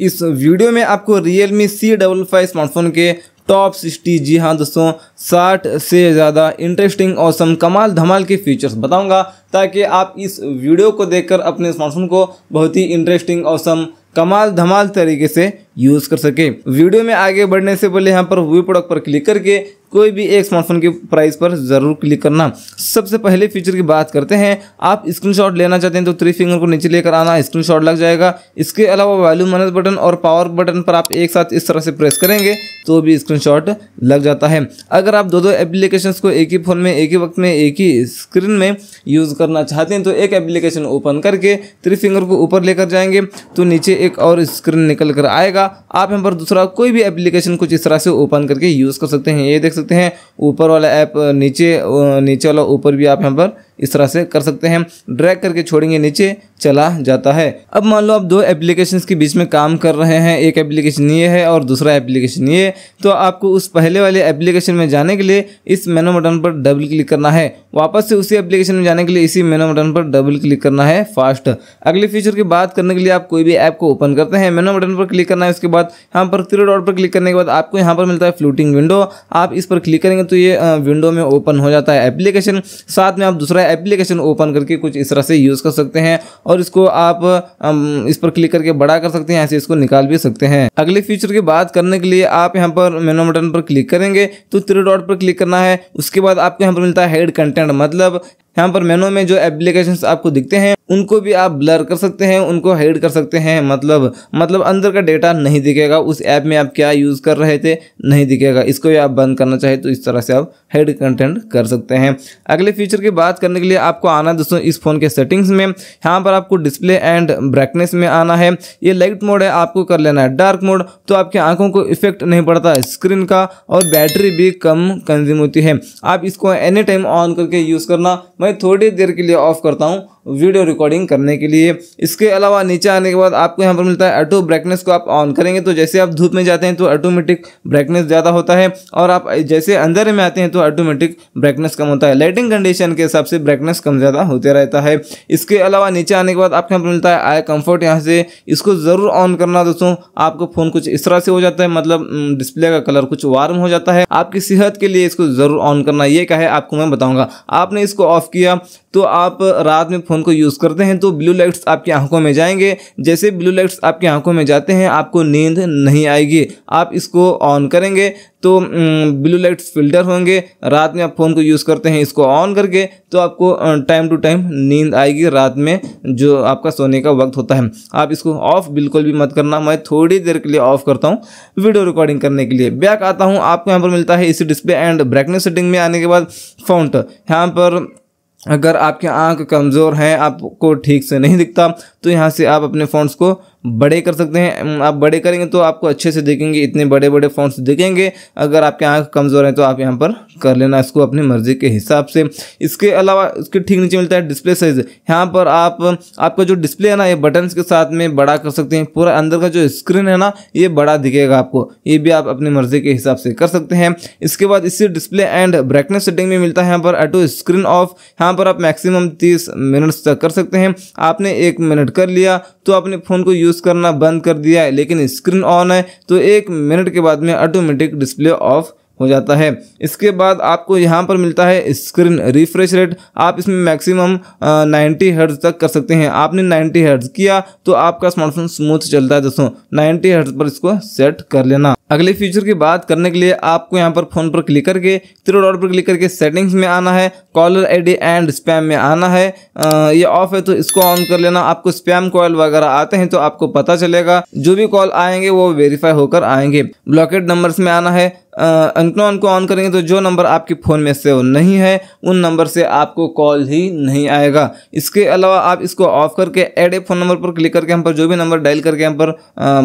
इस वीडियो में आपको Realme C double five smartphone के टॉप सिक्सटी जी हाँ दोस्तों साठ से ज़्यादा इंटरेस्टिंग और सम कमाल धमाल के फीचर्स बताऊंगा ताकि आप इस वीडियो को देखकर अपने स्मार्टफोन को बहुत ही इंटरेस्टिंग और सम कमाल धमाल तरीके से यूज़ कर सके वीडियो में आगे बढ़ने से पहले यहाँ पर वी प्रोडक्ट पर क्लिक करके कोई भी एक स्मार्टफोन के प्राइस पर ज़रूर क्लिक करना सबसे पहले फीचर की बात करते हैं आप स्क्रीनशॉट लेना चाहते हैं तो थ्री फिंगर को नीचे लेकर आना स्क्रीनशॉट लग जाएगा इसके अलावा वैल्यू माइनस बटन और पावर बटन पर आप एक साथ इस तरह से प्रेस करेंगे तो भी स्क्रीन लग जाता है अगर आप दो दो एप्लीकेशन को एक ही फ़ोन में एक ही वक्त में एक ही स्क्रीन में यूज़ करना चाहते हैं तो एक एप्लीकेशन ओपन करके थ्री फिंगर को ऊपर लेकर जाएंगे तो नीचे एक और स्क्रीन निकल कर आएगा आप यहाँ पर दूसरा कोई भी एप्लीकेशन कुछ इस तरह से ओपन करके यूज़ कर सकते हैं ये देख सकते सकते हैं ऊपर वाला ऐप नीचे नीचे वाला ऊपर भी आप यहाँ पर इस तरह से कर सकते हैं ड्रैग करके छोड़ेंगे नीचे चला जाता है अब मान लो आप दो एप्लीकेशन के बीच में काम कर रहे हैं एक एप्लीकेशन ये है और दूसरा एप्लीकेशन ये तो आपको उस पहले वाले एप्लीकेशन में जाने के लिए इस मेनो बटन पर डबल क्लिक करना है वापस से उसी एप्लीकेशन में जाने के लिए इसी मेनो बटन पर डबल क्लिक करना है फास्ट अगले फीचर की बात करने के लिए आप कोई भी ऐप को ओपन करते हैं मेनो बटन पर क्लिक करना है उसके बाद यहाँ पर थ्री डॉट पर क्लिक करने के बाद आपको यहाँ पर मिलता है फ्लोटिंग विंडो आप इस पर क्लिक करेंगे तो ये विंडो में ओपन हो जाता है एप्लीकेशन साथ में आप दूसरा है एप्लीकेशन ओपन करके कुछ इस तरह से यूज़ कर सकते हैं और इसको आप इस पर क्लिक करके बड़ा कर सकते हैं ऐसे इसको निकाल भी सकते हैं अगले फीचर की बात करने के लिए आप यहाँ पर मेनो बटन पर क्लिक करेंगे तो थ्री डॉट पर क्लिक करना है उसके बाद आपको यहाँ पर मिलता है हेड कंटेंट मतलब यहाँ पर मेनू में जो एप्लीकेशन आपको दिखते हैं उनको भी आप ब्लर कर सकते हैं उनको हाइड कर सकते हैं मतलब मतलब अंदर का डेटा नहीं दिखेगा उस ऐप में आप क्या यूज़ कर रहे थे नहीं दिखेगा इसको भी आप बंद करना चाहे तो इस तरह से आप हाइड कंटेंट कर सकते हैं अगले फीचर की बात करने के लिए आपको आना दोस्तों इस फ़ोन के सेटिंग्स में यहाँ पर आपको डिस्प्ले एंड ब्राइटनेस में आना है ये लाइट मोड है आपको कर लेना है डार्क मोड तो आपकी आंखों को इफेक्ट नहीं पड़ता स्क्रीन का और बैटरी भी कम कंज्यूम होती है आप इसको एनी टाइम ऑन करके यूज़ करना मैं थोड़ी देर के लिए ऑफ़ करता हूँ वीडियो रिकॉर्डिंग करने के लिए इसके अलावा नीचे आने के बाद आपको यहाँ पर मिलता है ऑटो ब्राइटनेस को आप ऑन करेंगे तो जैसे आप धूप में जाते हैं तो ऑटोमेटिक ब्राइटनेस ज़्यादा होता है और आप जैसे अंदर में आते हैं तो ऑटोमेटिक ब्राइटनेस कम होता है लाइटिंग कंडीशन के हिसाब से ब्राइटनेस कम ज़्यादा होते रहता है इसके अलावा नीचे आने के बाद आपको यहाँ पर मिलता है आई कम्फर्ट यहाँ से इसको ज़रूर ऑन करना दोस्तों आपको फ़ोन कुछ इस तरह से हो जाता है मतलब डिस्प्ले का कलर कुछ वार्म हो जाता है आपकी सेहत के लिए इसको ज़रूर ऑन करना ये क्या है आपको मैं बताऊँगा आपने इसको ऑफ किया तो आप रात में फ़ोन को यूज़ करते हैं तो ब्लू लाइट्स आपकी आंखों में जाएंगे जैसे ब्लू लाइट्स आपकी आंखों में जाते हैं आपको नींद नहीं आएगी आप इसको ऑन करेंगे तो ब्लू लाइट्स फिल्टर होंगे रात में आप फ़ोन को यूज़ करते हैं इसको ऑन करके तो आपको टाइम टू टाइम नींद आएगी रात में जो आपका सोने का वक्त होता है आप इसको ऑफ़ बिल्कुल भी मत करना मैं थोड़ी देर के लिए ऑफ़ करता हूँ वीडियो रिकॉर्डिंग करने के लिए बैक आता हूँ आपको यहाँ पर मिलता है इसी डिस्प्ले एंड ब्राइटनेस सेटिंग में आने के बाद फाउंट यहाँ पर अगर आपके आंख कमज़ोर हैं आपको ठीक से नहीं दिखता तो यहाँ से आप अपने फ़ॉन्ट्स को बड़े कर सकते हैं आप बड़े करेंगे तो आपको अच्छे से देखेंगे इतने बड़े बड़े फ़ॉन्ट्स दिखेंगे अगर आपके आँख कमज़ोर हैं तो आप यहाँ पर कर लेना इसको अपनी मर्ज़ी के हिसाब से इसके अलावा इसके ठीक नीचे मिलता है डिस्प्ले साइज यहाँ पर आप आपका जो डिस्प्ले है ना ये बटन्स के साथ में बड़ा कर सकते हैं पूरा अंदर का जो स्क्रीन है ना ये बड़ा दिखेगा आपको ये भी आप अपनी मर्ज़ी के हिसाब से कर सकते हैं इसके बाद इससे डिस्प्ले एंड ब्राइटनेस सेटिंग में मिलता है यहाँ पर ऑटो स्क्रीन ऑफ यहाँ पर आप मैक्सिमम तीस मिनट्स तक कर सकते हैं आपने एक मिनट कर लिया तो अपने फ़ोन को यूज़ यूज़ करना बंद कर दिया है लेकिन स्क्रीन ऑन है तो एक मिनट के बाद में ऑटोमेटिक डिस्प्ले ऑफ हो जाता है इसके बाद आपको यहाँ पर मिलता है स्क्रीन रिफ्रेश रेट आप इसमें मैक्सिमम 90 हर्ट्ज तक कर सकते हैं आपने 90 हर्ट्ज किया तो आपका स्मार्टफोन स्मूथ चलता है दोस्तों 90 हर्ट्ज पर इसको सेट कर लेना अगले फीचर की बात करने के लिए आपको यहाँ पर फोन पर क्लिक करके थ्री डॉट पर क्लिक करके सेटिंग्स में आना है कॉलर आईडी एंड स्पैम में आना है आ, ये ऑफ है तो इसको ऑन कर लेना आपको स्पैम कॉल वगैरह आते हैं तो आपको पता चलेगा जो भी कॉल आएंगे वो वेरीफाई होकर आएंगे ब्लॉकेट नंबर्स में आना है अंकनॉन को ऑन करेंगे तो जो नंबर आपके फ़ोन में सेव नहीं है उन नंबर से आपको कॉल ही नहीं आएगा इसके अलावा आप इसको ऑफ करके एड ए फ़ोन नंबर पर क्लिक करके हम पर जो भी नंबर डायल करके हम पर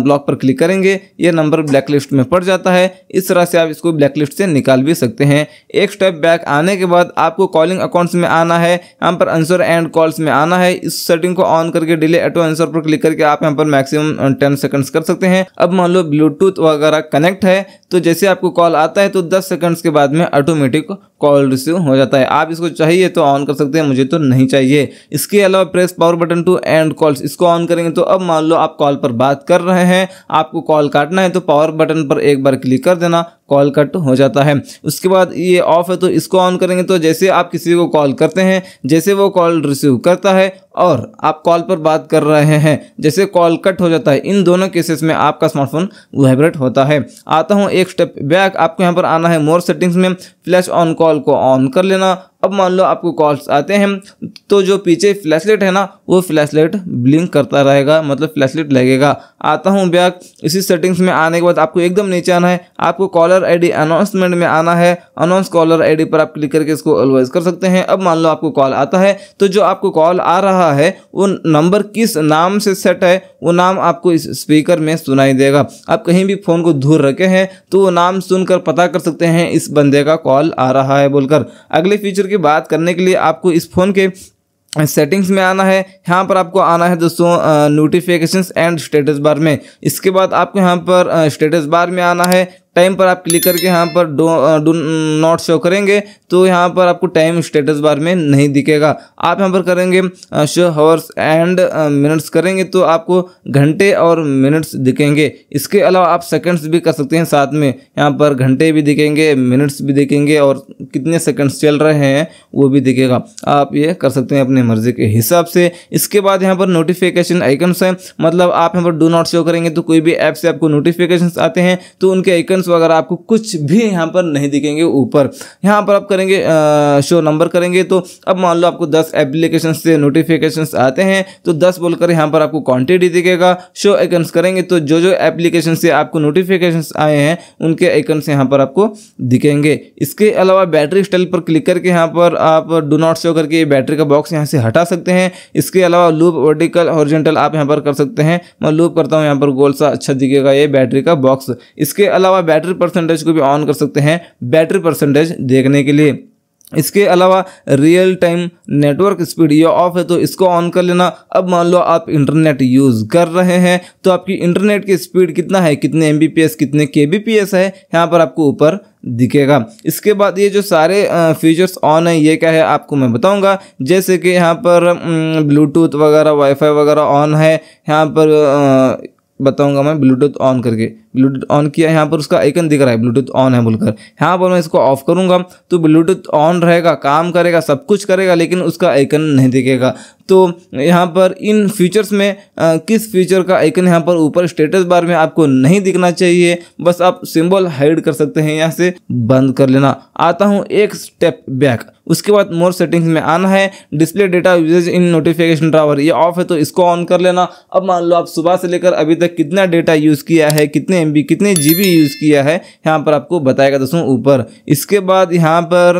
ब्लॉक पर क्लिक करेंगे ये नंबर ब्लैक लिस्ट में पड़ जाता है इस तरह से आप इसको ब्लैक लिस्ट से निकाल भी सकते हैं एक स्टेप बैक आने के बाद आपको कॉलिंग अकाउंट्स में आना है यहाँ पर आंसर एंड कॉल्स में आना है इस सेटिंग को ऑन करके डिले एटो आंसर पर क्लिक करके आप यहाँ पर मैक्सिमम टेन सेकेंड्स कर सकते हैं अब मान लो ब्लूटूथ वगैरह कनेक्ट है तो जैसे आपको कॉल आता है तो दस सेकंड्स के बाद में ऑटोमेटिक कॉल रिसीव हो जाता है आप इसको चाहिए तो ऑन कर सकते हैं मुझे तो नहीं चाहिए इसके अलावा press power button to end calls इसको ऑन करेंगे तो अब मान लो आप कॉल पर बात कर रहे हैं आपको कॉल काटना है तो पावर बटन पर एक बार क्लिक कर देना कॉल कट हो जाता है उसके बाद ये ऑफ है तो इसको ऑन करेंगे तो जैसे आप किसी को कॉल करते हैं जैसे वो कॉल रिसीव करता है और आप कॉल पर बात कर रहे हैं जैसे कॉल कट हो जाता है इन दोनों केसेस में आपका स्मार्टफोन वाइब्रेट होता है आता हूँ एक स्टेप बैक आपको यहाँ पर आना है मोर सेटिंग्स में फ्लैश ऑन कॉल कॉल को ऑन कर लेना अब मान लो आपको कॉल्स आते हैं तो जो पीछे फ्लैशलाइट है ना वो फ्लैशलाइट ब्लिंक करता रहेगा मतलब फ्लैशलाइट लगेगा आता हूँ ब्याग इसी सेटिंग्स में आने के बाद आपको एकदम नीचे आना है आपको कॉलर आईडी अनाउंसमेंट में आना है अनाउंस कॉलर आईडी पर आप क्लिक करके इसको अलवाइज कर सकते हैं अब मान लो आपको कॉल आता है तो जो आपको कॉल आ रहा है वो नंबर किस नाम से सेट है वो नाम आपको इस स्पीकर में सुनाई देगा आप कहीं भी फ़ोन को धूल रखे हैं तो वो नाम सुनकर पता कर सकते हैं इस बंदे का कॉल आ रहा है बोलकर अगले फीचर करके बात करने के लिए आपको इस फ़ोन के सेटिंग्स में आना है यहाँ पर आपको आना है दोस्तों नोटिफिकेशंस एंड स्टेटस बार में इसके बाद आपको यहाँ पर स्टेटस बार में आना है टाइम पर आप क्लिक करके यहाँ पर डो नॉट शो करेंगे तो यहाँ पर आपको टाइम स्टेटस बार में नहीं दिखेगा आप यहाँ पर करेंगे शो हावर्स एंड मिनट्स करेंगे तो आपको घंटे और मिनट्स दिखेंगे इसके अलावा आप सेकंड्स भी कर सकते हैं साथ में यहाँ पर घंटे भी दिखेंगे मिनट्स भी दिखेंगे और कितने सेकंड्स चल रहे हैं वो भी दिखेगा आप ये कर सकते हैं अपनी मर्जी के हिसाब से इसके बाद यहाँ पर नोटिफिकेशन आइकन्स हैं मतलब आप यहाँ पर डो नॉट शो करेंगे तो कोई भी ऐप से आपको नोटिफिकेशन आते हैं तो उनके आइकन्स वगैरह तो आपको कुछ भी यहाँ पर नहीं दिखेंगे ऊपर यहाँ पर आप करेंगे आ, शो नंबर करेंगे तो अब मान लो आपको दस एप्लीकेशन से नोटिफिकेशन आते हैं तो दस बोलकर यहाँ पर आपको क्वान्टिटी दिखेगा शो आइकन्स करेंगे तो जो जो एप्लीकेशन से आपको नोटिफिकेशन आए हैं उनके आइकन्स यहाँ पर आपको दिखेंगे इसके अलावा बैटरी स्टाइल पर क्लिक करके यहाँ पर आप डो नॉट शो करके बैटरी का बॉक्स यहाँ से हटा सकते हैं इसके अलावा लूप वर्टिकल ऑरिजेंटल आप यहाँ पर कर सकते हैं मैं लूप करता हूँ यहाँ पर गोल सा अच्छा दिखेगा ये बैटरी का बॉक्स इसके अलावा बैटरी परसेंटेज को भी ऑन कर सकते हैं बैटरी परसेंटेज देखने के लिए इसके अलावा रियल टाइम नेटवर्क स्पीड ये ऑफ है तो इसको ऑन कर लेना अब मान लो आप इंटरनेट यूज़ कर रहे हैं तो आपकी इंटरनेट की स्पीड कितना है कितने एम कितने के है यहाँ पर आपको ऊपर दिखेगा इसके बाद ये जो सारे फीचर्स ऑन है ये क्या है आपको मैं बताऊंगा जैसे कि यहाँ पर ब्लूटूथ वगैरह वाईफाई वगैरह ऑन है यहाँ पर बताऊंगा मैं ब्लूटूथ ऑन करके ब्लूटूथ ऑन किया यहाँ पर उसका आइकन दिख रहा है ब्लूटूथ ऑन है बोलकर यहाँ पर मैं इसको ऑफ करूँगा तो ब्लूटूथ ऑन रहेगा काम करेगा सब कुछ करेगा लेकिन उसका आइकन नहीं दिखेगा तो यहाँ पर इन फीचर्स में आ, किस फीचर का आइकन यहाँ पर ऊपर स्टेटस बार में आपको नहीं दिखना चाहिए बस आप सिंबल हाइड कर सकते हैं यहाँ से बंद कर लेना आता हूँ एक स्टेप बैक उसके बाद मोर सेटिंग्स में आना है display data usage in notification drawer ये ऑफ है तो इसको ऑन कर लेना अब मान लो आप सुबह से लेकर अभी तक कितना डेटा यूज़ किया है कितने कितने एम कितने जी यूज़ किया है यहाँ पर आपको बताएगा दोस्तों ऊपर इसके बाद यहाँ पर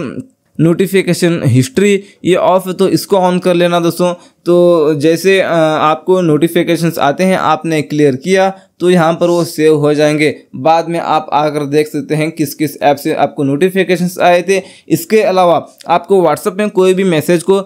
नोटिफिकेशन हिस्ट्री ये ऑफ है तो इसको ऑन कर लेना दोस्तों तो जैसे आपको नोटिफिकेशंस आते हैं आपने क्लियर किया तो यहाँ पर वो सेव हो जाएंगे बाद में आप आकर देख सकते हैं किस किस ऐप से आपको नोटिफिकेशंस आए थे इसके अलावा आपको व्हाट्सअप में कोई भी मैसेज को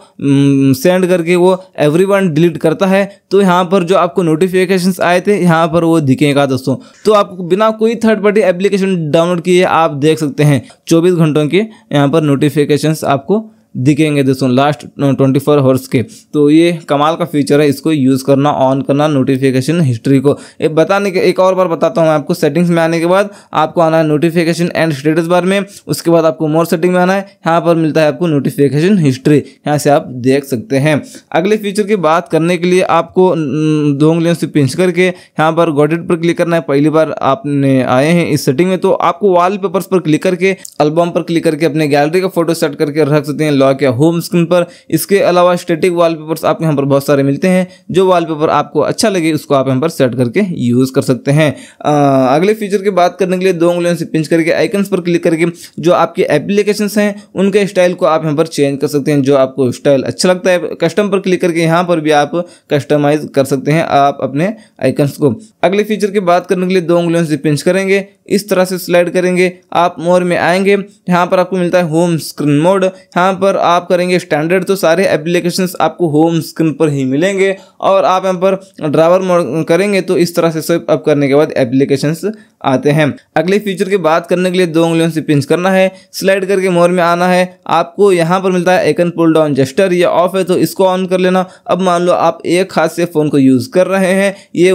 सेंड करके वो एवरीवन डिलीट करता है तो यहाँ पर जो आपको नोटिफिकेशंस आए थे यहाँ पर वो दिखेगा दोस्तों तो आप बिना कोई थर्ड पार्टी एप्लीकेशन डाउनलोड किए आप देख सकते हैं चौबीस घंटों के यहाँ पर नोटिफिकेशन आपको दिखेंगे दोस्तों लास्ट ट्वेंटी फोर आवर्स के तो ये कमाल का फीचर है इसको यूज़ करना ऑन करना नोटिफिकेशन हिस्ट्री को एक बताने के एक और बार बताता हूँ आपको सेटिंग्स में आने के बाद आपको आना है नोटिफिकेशन एंड स्टेटस बार में उसके बाद आपको मोर सेटिंग में आना है यहाँ पर मिलता है आपको नोटिफिकेशन हिस्ट्री यहाँ से आप देख सकते हैं अगले फीचर की बात करने के लिए आपको दो उंगलियों से पिंच करके यहाँ पर गॉडेड पर क्लिक करना है पहली बार आपने आए हैं इस सेटिंग में तो आपको वॉल पर क्लिक करके एल्बम पर क्लिक करके अपने गैलरी का फोटो सेट करके रख सकते हैं लॉक या होम स्क्रीन पर इसके अलावा स्टेटिक वॉलपेपर्स आपको यहाँ पर बहुत सारे मिलते हैं जो वॉलपेपर आपको अच्छा लगे उसको आप यहाँ पर सेट करके यूज़ कर सकते हैं अगले फीचर की बात करने के लिए दो उंगलियों से पिंच करके आइकन्स पर क्लिक करके जो आपके एप्लीकेशन हैं उनके स्टाइल को आप यहाँ पर चेंज कर सकते हैं जो आपको स्टाइल अच्छा लगता है कस्टम पर क्लिक करके यहाँ पर भी आप कस्टमाइज कर सकते हैं आप अपने आइकन्स को अगले फीचर की बात करने के लिए दो उंगलियों से पिंच करेंगे इस तरह से स्लाइड करेंगे आप मोर में आएंगे यहाँ पर आपको मिलता है होम स्क्रीन मोड यहाँ पर पर आप करेंगे स्टैंडर्ड तो सारे एप्लीकेशन आपको होम स्क्रीन पर ही मिलेंगे और आप यहाँ पर ड्राइवर करेंगे तो इस तरह से स्वेप अप करने के बाद एप्लीकेशन आते हैं अगले फीचर की बात करने के लिए दो उंगलियों से पिंच करना है स्लाइड करके मोर में आना है आपको यहाँ पर मिलता है एकन पुल डाउन जेस्टर या ऑफ है तो इसको ऑन कर लेना अब मान लो आप एक हाथ से फ़ोन को यूज़ कर रहे हैं ये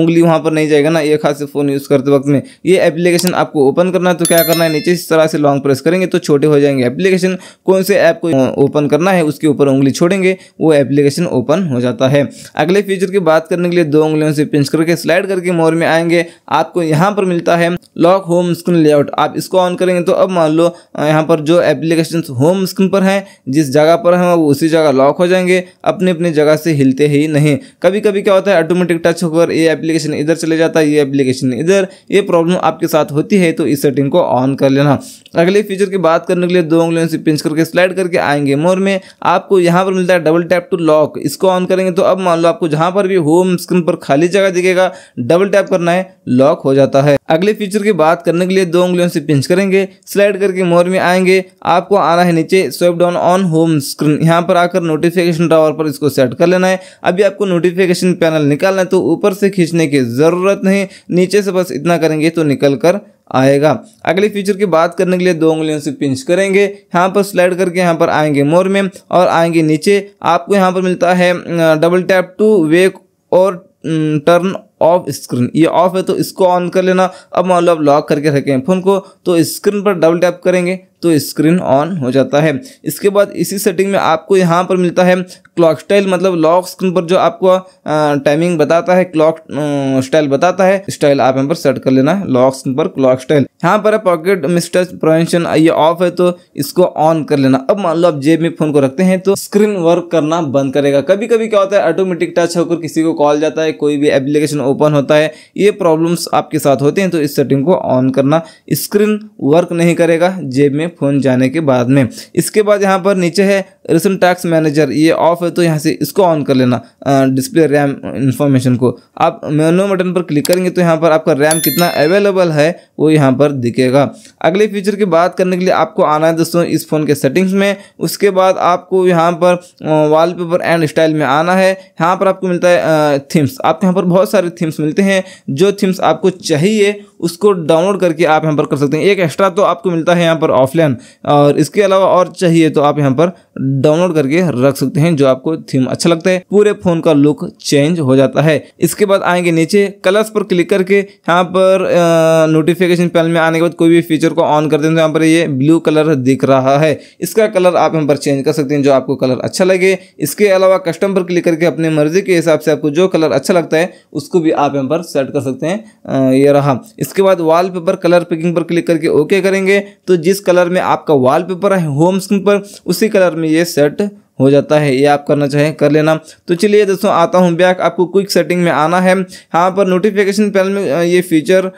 उंगली वहाँ पर नहीं जाएगा ना एक हाथ से फ़ोन यूज़ करते वक्त में ये एप्लीकेशन आपको ओपन करना है तो क्या करना है नीचे इस तरह से लॉन्ग प्रेस करेंगे तो छोटे हो जाएंगे एप्लीकेशन कौन से ऐप को ओपन करना है उसके ऊपर उंगली छोड़ेंगे वो एप्लीकेशन ओपन हो जाता है अगले फीचर की बात करने के लिए दो उंगलियों से पिंच करके स्लाइड करके मोर में आएंगे आपको यहाँ पर मिलता है लॉक होम स्क्रीन लेआउट आप इसको ऑन करेंगे तो अब मान लो यहाँ पर जो एप्लीकेशन होम स्क्रीन पर हैं जिस जगह पर हैं वो उसी जगह लॉक हो जाएंगे अपनी अपनी जगह से हिलते ही नहीं कभी कभी क्या होता है ऑटोमेटिक टच होकर ये एप्लीकेशन इधर चले जाता है ये एप्लीकेशन इधर ये प्रॉब्लम आपके साथ होती है तो इस सेटिंग को ऑन कर लेना अगले फीचर की बात करने के लिए दो उंगलियों से पिंच करके स्लाइड करके आएंगे मोर में आपको यहाँ पर मिलता है डबल टैप टू लॉक इसको ऑन करेंगे तो अब मान लो आपको जहाँ पर भी होम स्क्रीन पर खाली जगह दिखेगा डबल टैप करना है लॉक हो जाता है अगले फीचर की बात करने के लिए दो उंगलियों से पिंच करेंगे स्लाइड करके मोर में आएंगे आपको आना है नीचे swipe down on home screen यहाँ पर आकर नोटिफिकेशन टावर पर इसको सेट कर लेना है अभी आपको नोटिफिकेशन पैनल निकालना है तो ऊपर से खींचने की ज़रूरत नहीं नीचे से बस इतना करेंगे तो निकल कर आएगा अगले फीचर की बात करने के लिए दो उंगलियों से पिंच करेंगे यहाँ पर स्लाइड करके यहाँ पर आएंगे मोर में और आएंगे नीचे आपको यहाँ पर मिलता है डबल टैप टू वेक और टर्न ऑफ स्क्रीन ये ऑफ है तो इसको ऑन कर लेना अब मान लो आप लॉक करके रखें फ़ोन को तो स्क्रीन पर डबल टैप करेंगे तो स्क्रीन ऑन हो जाता है इसके बाद इसी सेटिंग में आपको यहाँ पर मिलता है क्लॉक स्टाइल मतलब लॉक स्क्रीन पर जो आपको टाइमिंग बताता है क्लॉक स्टाइल बताता है स्टाइल आप यहाँ पर सेट कर लेना लॉक स्क्रीन पर क्लॉक स्टाइल यहाँ पर पॉकेट मिस्टर प्रोवेंशन ये ऑफ है तो इसको ऑन कर लेना अब मान लो आप जेब में फोन को रखते हैं तो स्क्रीन वर्क करना बंद करेगा कभी कभी क्या होता है ऑटोमेटिक टच होकर किसी को कॉल जाता है कोई भी एप्लीकेशन ओपन होता है ये प्रॉब्लम्स आपके साथ होते हैं तो इस सेटिंग को ऑन करना स्क्रीन वर्क नहीं करेगा जेब में फ़ोन जाने के बाद में इसके बाद यहाँ पर नीचे है रिसन टैक्स मैनेजर ये ऑफ है तो यहाँ से इसको ऑन कर लेना डिस्प्ले रैम इन्फॉर्मेशन को आप मेनू बटन पर क्लिक करेंगे तो यहाँ पर आपका रैम कितना अवेलेबल है वो यहाँ पर दिखेगा अगले फीचर की बात करने के लिए आपको आना है दोस्तों इस फ़ोन के सेटिंग्स में उसके बाद आपको यहाँ पर वाल एंड स्टाइल में आना है यहाँ पर आपको मिलता है थीम्स आपके यहाँ पर बहुत सारे थीम्स मिलते हैं जो थीम्स आपको चाहिए उसको डाउनलोड करके आप यहाँ पर कर सकते हैं एक एक्स्ट्रा तो आपको मिलता है यहाँ पर ऑफलाइन और इसके अलावा और चाहिए तो आप यहाँ पर डाउनलोड करके रख सकते हैं जो आपको थीम अच्छा लगता है पूरे फोन का लुक चेंज हो जाता है इसके बाद आएंगे नीचे कलर्स पर क्लिक करके यहाँ पर नोटिफिकेशन पैनल में आने के बाद कोई भी फीचर को ऑन कर दें तो यहाँ पर ये ब्लू कलर दिख रहा है इसका कलर आप यहाँ पर चेंज कर सकते हैं जो आपको कलर अच्छा लगे इसके अलावा कस्टम पर क्लिक करके अपने मर्जी के हिसाब से आपको जो कलर अच्छा लगता है उसको भी आप यहाँ पर सेट कर सकते हैं ये रहा इसके बाद वॉलपेपर कलर पिकिंग पर क्लिक करके ओके करेंगे तो जिस कलर में आपका वॉलपेपर है होम स्क्रीन पर उसी कलर में में ये सेट हो जाता है ये आप करना चाहें कर लेना तो चलिए दोस्तों आता हूँ बैक आपको क्विक सेटिंग में आना है यहाँ पर नोटिफिकेशन पैनल में ये फीचर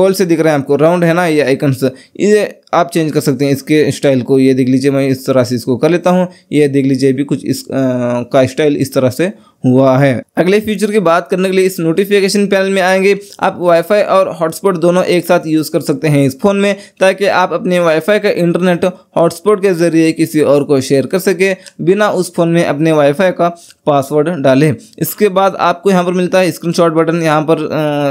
गोल से दिख रहा है आपको राउंड है ना ये आइकन्स ये आप चेंज कर सकते हैं इसके स्टाइल को ये देख लीजिए मैं इस तरह से इसको कर लेता हूँ ये देख लीजिए भी कुछ इस आ, का स्टाइल इस तरह से हुआ है अगले फ्यूचर की बात करने के लिए इस नोटिफिकेशन पैनल में आएंगे आप वाईफाई और हॉटस्पॉट दोनों एक साथ यूज़ कर सकते हैं इस फ़ोन में ताकि आप अपने वाईफाई का इंटरनेट हॉटस्पॉट के ज़रिए किसी और को शेयर कर सके बिना उस फ़ोन में अपने वाईफाई का पासवर्ड डालें इसके बाद आपको यहाँ पर मिलता है स्क्रीन बटन यहाँ पर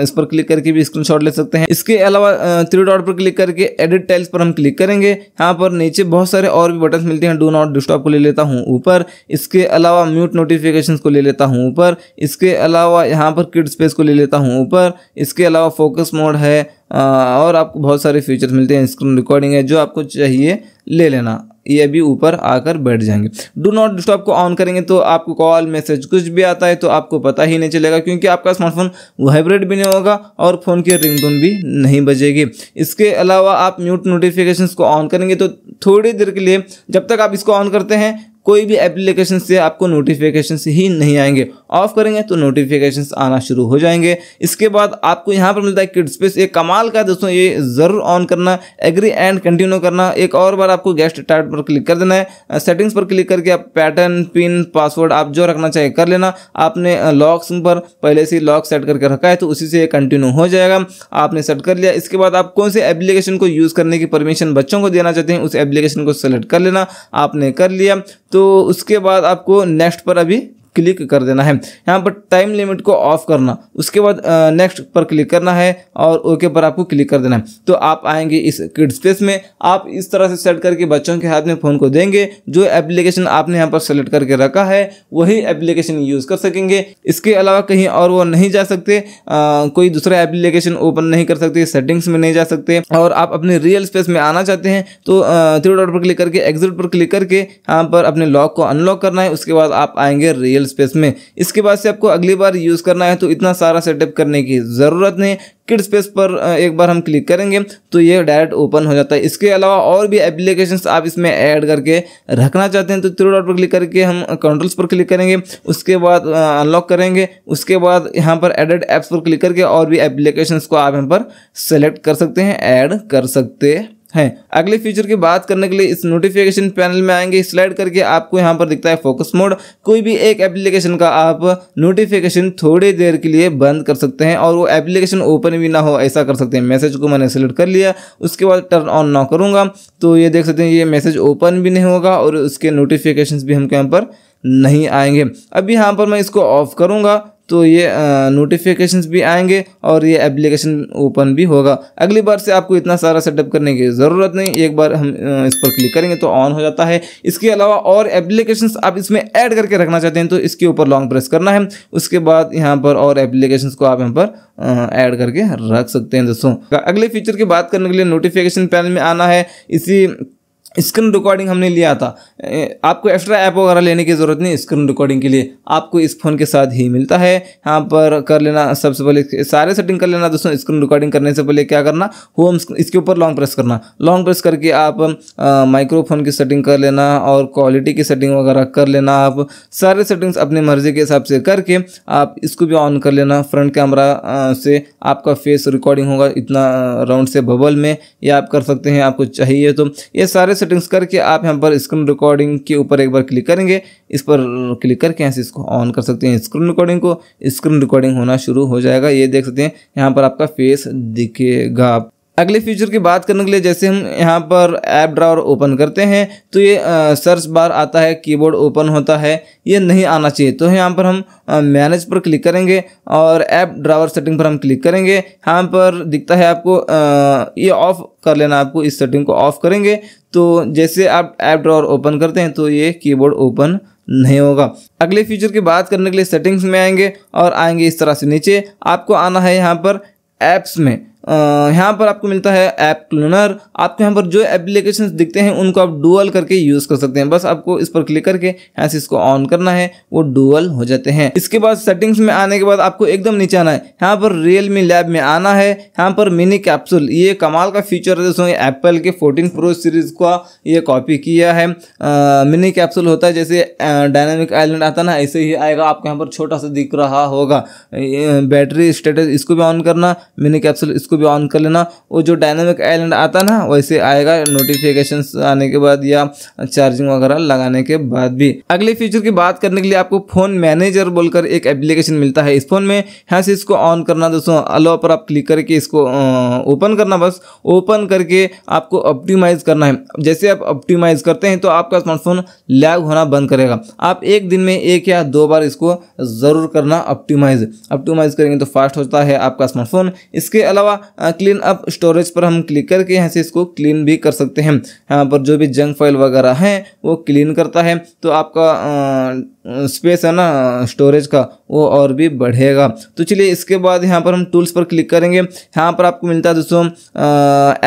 इस पर क्लिक करके भी स्क्रीन ले सकते हैं इसके अलावा थ्री डॉट पर क्लिक करके एडिट टाइल्स पर हम क्लिक करेंगे यहाँ पर नीचे बहुत सारे और भी बटन मिलते हैं डू नॉट डिस्टॉप को ले लेता हूँ ऊपर इसके अलावा म्यूट नोटिफिकेशन को ले लेता हूँ ऊपर इसके अलावा यहाँ पर किड स्पेस को ले लेता हूँ ऊपर इसके अलावा फोकस मोड है और आपको बहुत सारे फीचर्स मिलते हैं स्क्रीन रिकॉर्डिंग है जो आपको चाहिए ले लेना ये भी ऊपर आकर बैठ जाएंगे डू नॉट डिस्टॉप को ऑन करेंगे तो आपको कॉल मैसेज कुछ भी आता है तो आपको पता ही नहीं चलेगा क्योंकि आपका स्मार्टफोन वाइब्रेट भी नहीं होगा और फ़ोन की रिंगटोन भी नहीं बजेगी इसके अलावा आप म्यूट नोटिफिकेशंस को ऑन करेंगे तो थोड़ी देर के लिए जब तक आप इसको ऑन करते हैं कोई भी एप्लीकेशन से आपको नोटिफिकेशन ही नहीं आएंगे ऑफ करेंगे तो नोटिफिकेशन आना शुरू हो जाएंगे इसके बाद आपको यहाँ पर मिलता है किड स्पेस एक कमाल का दोस्तों ये ज़रूर ऑन करना एग्री एंड कंटिन्यू करना एक और बार आपको गेस्ट टाइप पर क्लिक कर देना है सेटिंग्स पर क्लिक करके आप पैटर्न पिन पासवर्ड आप जो रखना चाहिए कर लेना आपने लॉक्स पर पहले से लॉक सेट करके रखा है तो उसी से कंटिन्यू हो जाएगा आपने सेट कर लिया इसके बाद आप कौन से एप्लीकेशन को यूज़ करने की परमिशन बच्चों को देना चाहते हैं उस एप्लीकेशन को सेलेक्ट कर लेना आपने कर लिया तो उसके बाद आपको नेक्स्ट पर अभी क्लिक कर देना है यहाँ पर टाइम लिमिट को ऑफ करना उसके बाद नेक्स्ट पर क्लिक करना है और ओके पर आपको क्लिक कर देना है तो आप आएंगे इस किड स्पेस में आप इस तरह से सेट करके बच्चों के हाथ में फ़ोन को देंगे जो एप्लीकेशन आपने यहाँ पर सेलेक्ट करके रखा है वही एप्लीकेशन यूज़ कर सकेंगे इसके अलावा कहीं और वो नहीं जा सकते आ, कोई दूसरा एप्लीकेशन ओपन नहीं कर सकते सेटिंग्स में नहीं जा सकते और आप अपने रियल स्पेस में आना चाहते हैं तो थ्री डॉट पर क्लिक करके एग्जिट पर क्लिक करके यहाँ पर अपने लॉक को अनलॉक करना है उसके बाद आप आएंगे रियल शेल स्पेस में इसके बाद से आपको अगली बार यूज़ करना है तो इतना सारा सेटअप करने की ज़रूरत नहीं किड स्पेस पर एक बार हम क्लिक करेंगे तो ये डायरेक्ट ओपन हो जाता है इसके अलावा और भी एप्लीकेशन आप इसमें ऐड करके रखना चाहते हैं तो थ्रू डॉट पर क्लिक करके हम कंट्रोल्स पर क्लिक करेंगे उसके बाद अनलॉक करेंगे उसके बाद यहाँ पर एडेड ऐप्स पर क्लिक करके और भी एप्लीकेशन को आप यहाँ पर सेलेक्ट कर सकते हैं ऐड कर सकते है अगले फीचर की बात करने के लिए इस नोटिफिकेशन पैनल में आएंगे स्लाइड करके आपको यहाँ पर दिखता है फोकस मोड कोई भी एक एप्लीकेशन का आप नोटिफिकेशन थोड़ी देर के लिए बंद कर सकते हैं और वो एप्लीकेशन ओपन भी ना हो ऐसा कर सकते हैं मैसेज को मैंने सेलेक्ट कर लिया उसके बाद टर्न ऑन ना करूँगा तो ये देख सकते हैं ये मैसेज ओपन भी नहीं होगा और उसके नोटिफिकेशन भी हमको यहाँ पर नहीं आएंगे अब यहाँ पर मैं इसको ऑफ करूँगा तो ये नोटिफिकेशन भी आएंगे और ये एप्लीकेशन ओपन भी होगा अगली बार से आपको इतना सारा सेटअप करने की ज़रूरत नहीं एक बार हम इस पर क्लिक करेंगे तो ऑन हो जाता है इसके अलावा और एप्लीकेशन आप इसमें ऐड करके रखना चाहते हैं तो इसके ऊपर लॉन्ग प्रेस करना है उसके बाद यहाँ पर और एप्लीकेशन को आप यहाँ पर ऐड करके रख सकते हैं दोस्तों अगले फीचर की बात करने के लिए नोटिफिकेशन पैनल में आना है इसी स्क्रीन रिकॉर्डिंग हमने लिया था आपको एक्स्ट्रा ऐप वगैरह लेने की ज़रूरत नहीं स्क्रीन रिकॉर्डिंग के लिए आपको इस फ़ोन के साथ ही मिलता है यहाँ पर कर लेना सबसे पहले सारे सेटिंग कर लेना दोस्तों स्क्रीन रिकॉर्डिंग करने से पहले क्या करना होम इसके ऊपर लॉन्ग प्रेस करना लॉन्ग प्रेस करके आप माइक्रोफोन की सेटिंग कर लेना और क्वालिटी की सेटिंग वगैरह कर लेना आप सारे सेटिंग्स अपनी मर्ज़ी के हिसाब से करके आप इसको भी ऑन कर लेना फ्रंट कैमरा से आपका फेस रिकॉर्डिंग होगा इतना राउंड से बबल में या आप कर सकते हैं आपको चाहिए तो ये सारे सेटिंग्स करके आप यहाँ पर स्क्रीन रिकॉर्डिंग के ऊपर एक बार क्लिक करेंगे इस पर क्लिक करके यहाँ से इसको ऑन कर सकते हैं स्क्रीन रिकॉर्डिंग को स्क्रीन रिकॉर्डिंग होना शुरू हो जाएगा ये देख सकते हैं यहाँ पर आपका फेस दिखेगा अगले फीचर की बात करने के लिए जैसे हम यहाँ पर ऐप ड्रावर ओपन करते हैं तो ये सर्च बार आता है कीबोर्ड ओपन होता है ये नहीं आना चाहिए तो यहाँ पर हम मैनेज पर क्लिक करेंगे और ऐप ड्रावर सेटिंग पर हम क्लिक करेंगे यहाँ पर दिखता है आपको ये ऑफ कर लेना आपको इस सेटिंग को ऑफ करेंगे तो जैसे आप ऐप ड्रावर ओपन करते हैं तो ये कीबोर्ड ओपन नहीं होगा अगले फीचर की बात करने के लिए सेटिंग्स में आएंगे और आएंगे इस तरह से नीचे आपको आना है यहाँ पर ऐप्स में यहाँ पर आपको मिलता है ऐप क्लूनर आपको यहाँ पर जो एप्लीकेशन दिखते हैं उनको आप डुअल करके यूज़ कर सकते हैं बस आपको इस पर क्लिक करके यहाँ से इसको ऑन करना है वो डुअल हो जाते हैं इसके बाद सेटिंग्स में आने के बाद आपको एकदम नीचे आना है यहाँ पर रियल मी लैब में आना है यहाँ पर मिनी कैप्सूल ये कमाल का फीचर है जैसे एप्पल के फोर्टीन प्रो सीरीज़ का ये कॉपी किया है आ, मिनी कैप्सूल होता है जैसे डायनामिक आइलैंड आता ना ऐसे ही आएगा आपको यहाँ पर छोटा सा दिख रहा होगा बैटरी स्टेटस इसको भी ऑन करना मिनी कैप्सूल इसको इसको भी ऑन कर लेना वो जो डायनामिक आइलैंड आता ना वैसे आएगा नोटिफिकेशन आने के बाद या चार्जिंग वगैरह लगाने के बाद भी अगले फीचर की बात करने के लिए आपको फ़ोन मैनेजर बोलकर एक एप्लीकेशन मिलता है इस फोन में यहाँ से इसको ऑन करना दोस्तों अलो पर आप क्लिक करके इसको ओपन करना बस ओपन करके आपको ऑप्टिमाइज़ करना है जैसे आप ऑप्टिमाइज़ करते हैं तो आपका स्मार्टफोन लैग होना बंद करेगा आप एक दिन में एक या दो बार इसको ज़रूर करना ऑप्टिमाइज़ ऑप्टिमाइज़ करेंगे तो फास्ट होता है आपका स्मार्टफोन इसके अलावा क्लीन अप स्टोरेज पर हम क्लिक करके यहाँ से इसको क्लीन भी कर सकते हैं यहाँ पर जो भी जंक फाइल वगैरह है वो क्लीन करता है तो आपका स्पेस है ना स्टोरेज का वो और भी बढ़ेगा तो चलिए इसके बाद यहाँ पर हम टूल्स पर क्लिक करेंगे यहाँ पर आपको मिलता है दोस्तों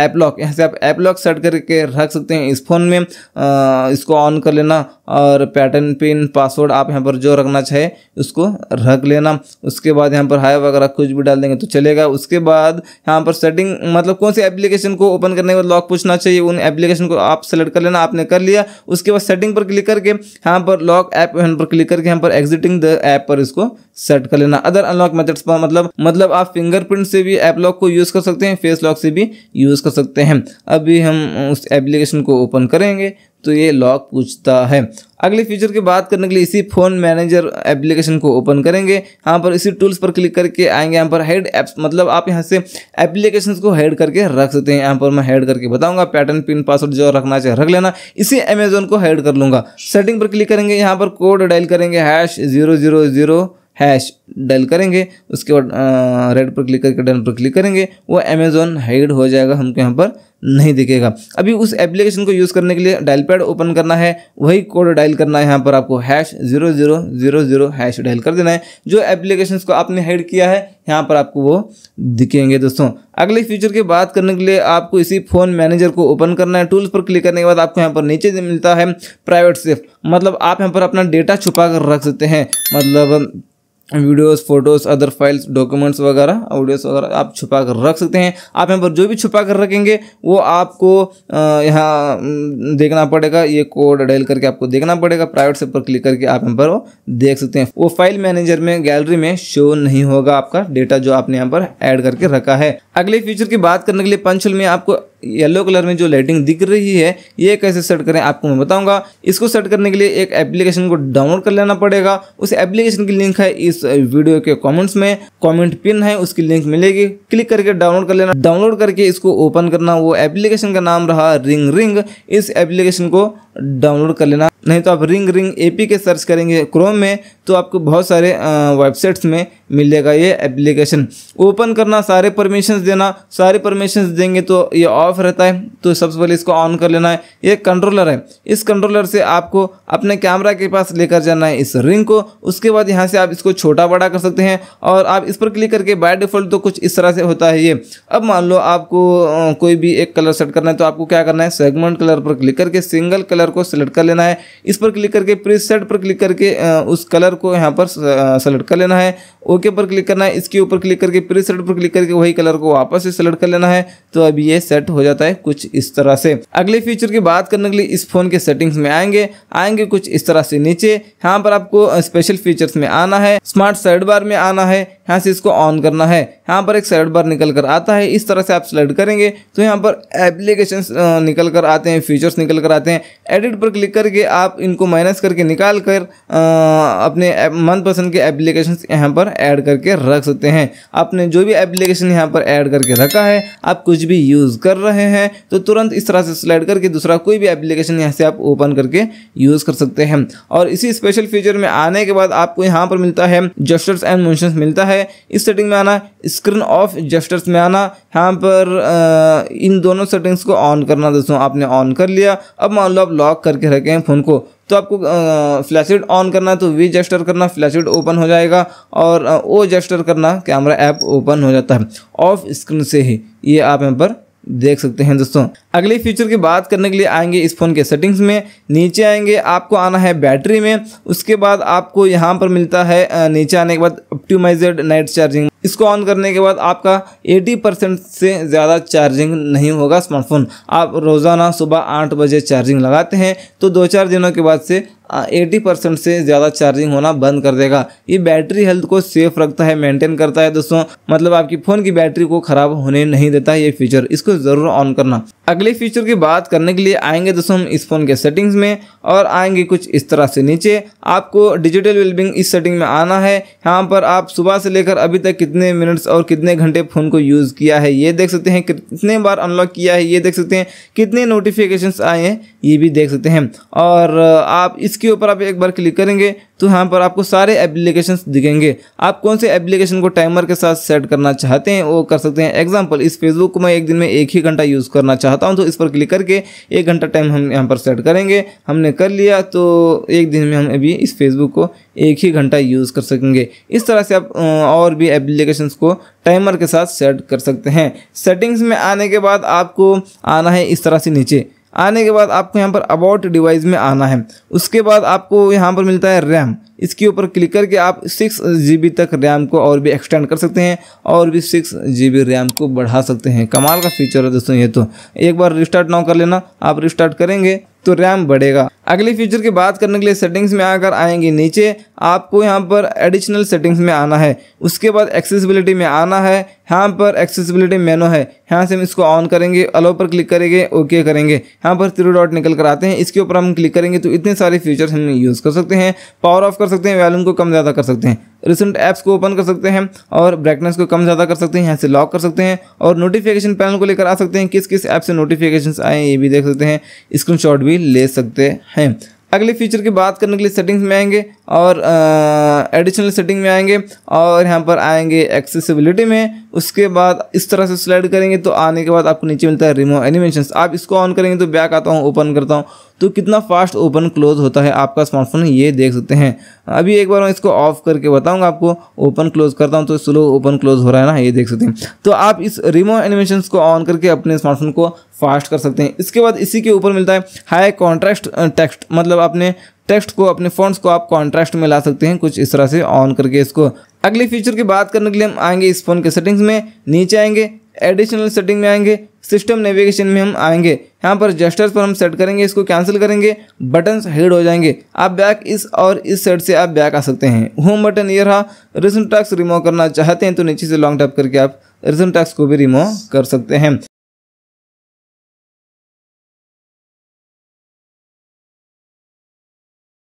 ऐप लॉक यहाँ से आप ऐप लॉक सेट करके रख सकते हैं इस फ़ोन में आ, इसको ऑन कर लेना और पैटर्न पिन पासवर्ड आप यहाँ पर जो रखना चाहे उसको रख लेना उसके बाद यहाँ पर हाई वगैरह कुछ भी डाल देंगे तो चलेगा उसके बाद यहाँ पर सेटिंग मतलब कौन सी एप्लीकेशन को ओपन करने के बाद लॉक पूछना चाहिए उन एप्लीकेशन को आप सेलेक्ट कर लेना आपने कर लिया उसके बाद सेटिंग पर क्लिक करके यहाँ पर लॉक ऐप यहाँ पर क्लिक करके यहाँ पर एग्जिटिंग द ऐप पर इसको सेट कर लेना अदर अनलॉक मेथड्स पर मतलब मतलब आप फिंगरप्रिंट से भी ऐप लॉक को यूज़ कर सकते हैं फेस लॉक से भी यूज़ कर सकते हैं अभी हम उस एप्लीकेशन को ओपन करेंगे तो ये लॉक पूछता है अगले फीचर की बात करने के लिए इसी फ़ोन मैनेजर एप्लीकेशन को ओपन करेंगे यहाँ पर इसी टूल्स पर क्लिक करके आएंगे यहाँ पर हेड ऐप्स मतलब आप यहाँ से एप्लीकेशन को हेड करके रख सकते हैं यहाँ पर मैं हेड करके बताऊंगा पैटर्न पिन पासवर्ड जो रखना चाहिए रख लेना इसी अमेजोन को हेड कर लूँगा सेटिंग पर क्लिक करेंगे यहाँ पर कोड डायल करेंगे hash zero zero zero hash dial करेंगे उसके बाद रेड पर क्लिक करके डन पर क्लिक करेंगे वो अमेजोन हाइड हो जाएगा हमको यहाँ पर नहीं दिखेगा अभी उस एप्लीकेशन को यूज़ करने के लिए डायल पैड ओपन करना है वही कोड डायल करना है यहाँ पर आपको hash zero zero zero zero hash dial कर देना है जो एप्लीकेशन को आपने हेड किया है यहाँ पर आपको वो दिखेंगे दोस्तों अगले फ्यूचर की बात करने के लिए आपको इसी फ़ोन मैनेजर को ओपन करना है टूल्स पर क्लिक करने के बाद आपको यहाँ पर नीचे मिलता है प्राइवेट सेफ मतलब आप यहाँ पर अपना डेटा छुपा कर रख सकते हैं मतलब videos photos other files documents वगैरह ऑडियोस वगैरह आप छुपा कर रख सकते हैं आप यहाँ पर जो भी छुपा कर रखेंगे वो आपको यहाँ देखना पड़ेगा ये कोड डायल करके आपको देखना पड़ेगा प्राइवेट से पर क्लिक करके आप यहाँ पर वो देख सकते हैं वो फाइल मैनेजर में गैलरी में शो नहीं होगा आपका डेटा जो आपने यहाँ पर एड करके रखा है अगले फ्यूचर की बात करने के लिए पंचल में आपको येलो कलर में जो लाइटिंग दिख रही है ये कैसे सेट करें आपको मैं बताऊंगा इसको सेट करने के लिए एक एप्लीकेशन को डाउनलोड कर लेना पड़ेगा उस एप्लीकेशन की लिंक है इस वीडियो के कमेंट्स में कमेंट पिन है उसकी लिंक मिलेगी क्लिक करके डाउनलोड कर लेना डाउनलोड करके इसको ओपन करना वो एप्लीकेशन का नाम रहा रिंग रिंग इस एप्लीकेशन को डाउनलोड कर लेना नहीं तो आप रिंग रिंग ए के सर्च करेंगे क्रोम में तो आपको बहुत सारे वेबसाइट्स में मिलेगा ये एप्लीकेशन ओपन करना सारे परमिशंस देना सारे परमिशंस देंगे तो ये ऑफ रहता है तो सबसे पहले इसको ऑन कर लेना है ये कंट्रोलर है इस कंट्रोलर से आपको अपने कैमरा के पास लेकर जाना है इस रिंग को उसके बाद यहाँ से आप इसको छोटा बड़ा कर सकते हैं और आप इस पर क्लिक करके बाय डिफ़ॉल्ट तो कुछ इस तरह से होता है ये अब मान लो आपको कोई भी एक कलर सेट करना है तो आपको क्या करना है सेगमेंट कलर पर क्लिक करके सिंगल कलर को सेलेक्ट कर लेना है इस पर क्लिक करके प्रीसेट पर क्लिक करके उस कलर को यहाँ पर सेलेक्ट कर लेना है ओके पर क्लिक करना है इसके ऊपर क्लिक करके प्रीसेट पर क्लिक करके वही कलर को वापस से सेलेक्ट कर लेना है तो अब ये सेट हो जाता है कुछ इस तरह से अगले फीचर की बात करने के लिए इस फ़ोन के सेटिंग्स में आएंगे आएंगे कुछ इस तरह से नीचे यहाँ पर आपको स्पेशल फीचर्स में आना है स्मार्ट साइड बार में आना है यहाँ से इसको ऑन करना है यहाँ पर एक सेलेक्ट बार निकल कर आता है इस तरह से आप सेलेक्ट करेंगे तो यहाँ पर एप्लीकेशन निकल कर आते हैं फीचर्स निकल कर आते हैं एडिट पर क्लिक करके आप इनको माइनस करके निकाल कर अपने मनपसंद के एप्लीकेशन यहाँ पर ऐड करके रख सकते हैं आपने जो भी एप्लीकेशन यहाँ पर ऐड करके रखा है आप कुछ भी यूज़ कर रहे हैं तो तुरंत इस तरह से सेलेक्ट करके दूसरा कोई भी एप्लीकेशन यहाँ से आप ओपन करके यूज़ कर सकते हैं और इसी स्पेशल फीचर में आने के बाद आपको यहाँ पर मिलता है जस्टर्स एंड मोशंस मिलता है है इस सेटिंग में आना स्क्रीन ऑफ जस्टर्स में आना यहाँ पर इन दोनों सेटिंग्स को ऑन करना दोस्तों आपने ऑन कर लिया अब मान लो आप लॉक करके रखें फ़ोन को तो आपको फ्लैशलाइट ऑन करना है तो वी जस्टर करना फ्लैशलाइट ओपन हो जाएगा और ओ जस्टर करना कैमरा ऐप ओपन हो जाता है ऑफ स्क्रीन से ही ये आप यहाँ पर देख सकते हैं दोस्तों अगले फीचर की बात करने के लिए आएंगे इस फ़ोन के सेटिंग्स में नीचे आएंगे आपको आना है बैटरी में उसके बाद आपको यहाँ पर मिलता है नीचे आने के बाद ऑप्टिमाइजेड नाइट चार्जिंग इसको ऑन करने के बाद आपका 80 परसेंट से ज़्यादा चार्जिंग नहीं होगा स्मार्टफोन आप रोज़ाना सुबह आठ बजे चार्जिंग लगाते हैं तो दो चार दिनों के बाद से एटी परसेंट से ज़्यादा चार्जिंग होना बंद कर देगा ये बैटरी हेल्थ को सेफ रखता है मेंटेन करता है दोस्तों मतलब आपकी फ़ोन की बैटरी को ख़राब होने नहीं देता है ये फीचर इसको ज़रूर ऑन करना अगले फीचर की बात करने के लिए आएंगे दोस्तों हम इस फ़ोन के सेटिंग्स में और आएंगे कुछ इस तरह से नीचे आपको डिजिटल वेलबिंग इस सेटिंग में आना है यहाँ पर आप सुबह से लेकर अभी तक कितने मिनट्स और कितने घंटे फ़ोन को यूज़ किया है ये देख सकते हैं कितने बार अनलॉक किया है ये देख सकते हैं कितने नोटिफिकेशन आए हैं ये भी देख सकते हैं और आप इसके ऊपर आप एक बार क्लिक करेंगे तो यहाँ पर आपको सारे एप्लीकेशन दिखेंगे आप कौन से एप्लीकेशन को टाइमर के साथ सेट करना चाहते हैं वो कर सकते हैं एग्जाम्पल इस फेसबुक को मैं एक दिन में एक ही घंटा यूज़ करना चाहता हूँ तो इस पर क्लिक करके एक घंटा टाइम हम यहाँ पर सेट करेंगे हमने कर लिया तो एक दिन में हम अभी इस फेसबुक को एक ही घंटा यूज़ कर सकेंगे इस तरह से आप और भी एप्लीकेशन को टाइमर के साथ सेट कर सकते हैं सेटिंग्स में आने के बाद आपको आना है इस तरह से नीचे आने के बाद आपको यहाँ पर अबाउट डिवाइस में आना है उसके बाद आपको यहाँ पर मिलता है रैम इसके ऊपर क्लिक करके आप सिक्स जी तक रैम को और भी एक्सटेंड कर सकते हैं और भी सिक्स जी रैम को बढ़ा सकते हैं कमाल का फीचर है दोस्तों ये तो एक बार रिस्टार्ट ना कर लेना आप रिस्टार्ट करेंगे तो रैम बढ़ेगा अगले फीचर की बात करने के लिए सेटिंग्स में आकर आएंगे नीचे आपको यहाँ पर एडिशनल सेटिंग्स में आना है उसके बाद एक्सेसिबिलिटी में आना है यहाँ पर एक्सेसिबिलिटी मेनो है यहाँ से हम इसको ऑन करेंगे अलो पर क्लिक करेंगे ओके करेंगे यहाँ पर थ्रू डॉट निकल कर आते हैं इसके ऊपर हम क्लिक करेंगे तो इतने सारे फीचर्स हम यूज़ कर सकते हैं पावर ऑफ कर सकते हैं वैल्यूम को कम ज़्यादा कर सकते हैं रिसेंट ऐप्स को ओपन कर सकते हैं और ब्राइटनेस को कम ज़्यादा कर सकते हैं यहाँ से लॉक कर सकते हैं और नोटिफिकेशन पैनल को लेकर आ सकते हैं किस किस ऐप से नोटिफिकेशन आए ये भी देख सकते हैं स्क्रीन भी ले सकते हैं है अगले फीचर की बात करने के लिए सेटिंग्स में आएंगे और एडिशनल सेटिंग में आएंगे और यहाँ पर आएंगे एक्सेसिबिलिटी में उसके बाद इस तरह से स्लाइड करेंगे तो आने के बाद आपको नीचे मिलता है रिमो एनिमेशन आप इसको ऑन करेंगे तो बैक आता हूँ ओपन करता हूँ तो कितना फास्ट ओपन क्लोज होता है आपका स्मार्टफोन ये देख सकते हैं अभी एक बार मैं इसको ऑफ करके बताऊंगा आपको ओपन क्लोज करता हूँ तो स्लो ओपन क्लोज हो रहा है ना ये देख सकते हैं तो आप इस रिमो एनिमेशन को ऑन करके अपने स्मार्टफोन को फास्ट कर सकते हैं इसके बाद इसी के ऊपर मिलता है हाई कॉन्ट्रास्ट टेक्स्ट मतलब आपने टेक्स्ट को अपने फॉन्ट्स को आप कॉन्ट्रास्ट में ला सकते हैं कुछ इस तरह से ऑन करके इसको अगले फीचर की बात करने के लिए हम आएंगे इस फोन के सेटिंग्स में नीचे आएंगे एडिशनल सेटिंग में आएंगे सिस्टम नेविगेशन में हम आएंगे यहाँ पर जस्टर्स पर हम सेट करेंगे इसको कैंसिल करेंगे बटन्स हेड हो जाएंगे आप बैक इस और इस साइड से आप बैक आ सकते हैं होम बटन ये रहा रिजन टैक्स रिमूव करना चाहते हैं तो नीचे से लॉन्ग टैप करके आप रिजन टैक्स को भी रिमूव कर सकते हैं